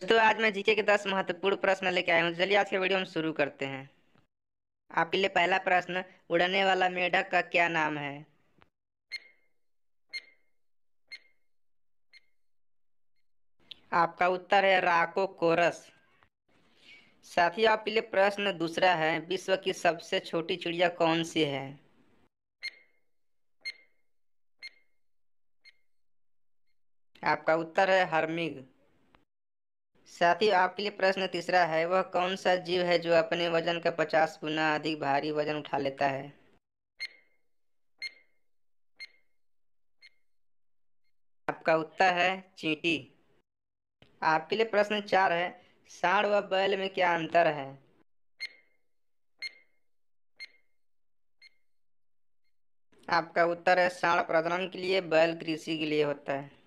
दोस्तों आज मैं जीके के दस महत्वपूर्ण प्रश्न लेके आया हूँ चलिए आज के वीडियो हम शुरू करते हैं आपके लिए पहला प्रश्न उड़ने वाला मेढक का क्या नाम है आपका उत्तर है राको कोरस साथ ही आपके लिए प्रश्न दूसरा है विश्व की सबसे छोटी चिड़िया कौन सी है आपका उत्तर है हरमिग ही आपके लिए प्रश्न तीसरा है वह कौन सा जीव है जो अपने वजन का पचास गुना अधिक भारी वजन उठा लेता है आपका उत्तर है चींटी आपके लिए प्रश्न चार है साढ़ व बैल में क्या अंतर है आपका उत्तर है साढ़ प्रजनन के लिए बैल कृषि के लिए होता है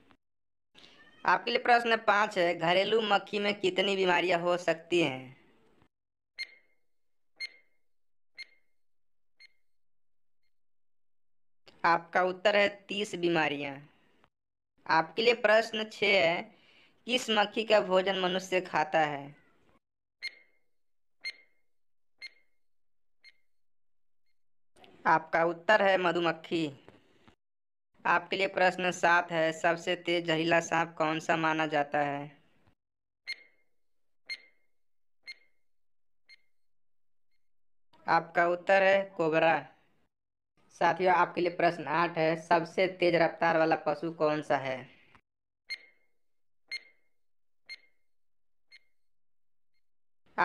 आपके लिए प्रश्न पांच है घरेलू मक्खी में कितनी बीमारियां हो सकती हैं आपका उत्तर है तीस बीमारियां आपके लिए प्रश्न छह है किस मक्खी का भोजन मनुष्य खाता है आपका उत्तर है मधुमक्खी आपके लिए प्रश्न सात है सबसे तेज जहरीला सांप कौन सा माना जाता है आपका उत्तर है कोबरा साथियों आपके लिए प्रश्न आठ है सबसे तेज रफ्तार वाला पशु कौन सा है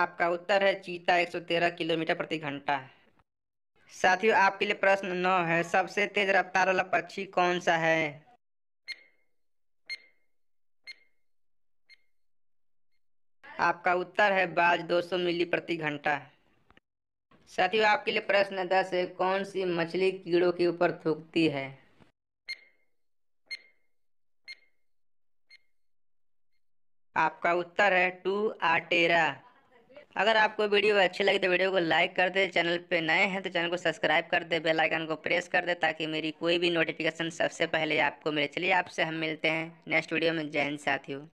आपका उत्तर है चीता 113 किलोमीटर प्रति घंटा साथियों आपके लिए प्रश्न नौ है सबसे तेज रफ्तार वाला पक्षी कौन सा है आपका उत्तर है बाज 200 मिली प्रति घंटा साथियों आपके लिए प्रश्न दस है कौन सी मछली कीड़ों के ऊपर थूकती है आपका उत्तर है टू आटेरा अगर आपको वीडियो अच्छी लगी तो वीडियो को लाइक कर दे चैनल पे नए हैं तो चैनल को सब्सक्राइब कर दे बेल आइकन को प्रेस कर दे ताकि मेरी कोई भी नोटिफिकेशन सबसे पहले आपको मिले चलिए आपसे हम मिलते हैं नेक्स्ट वीडियो में जय हिंद साथियों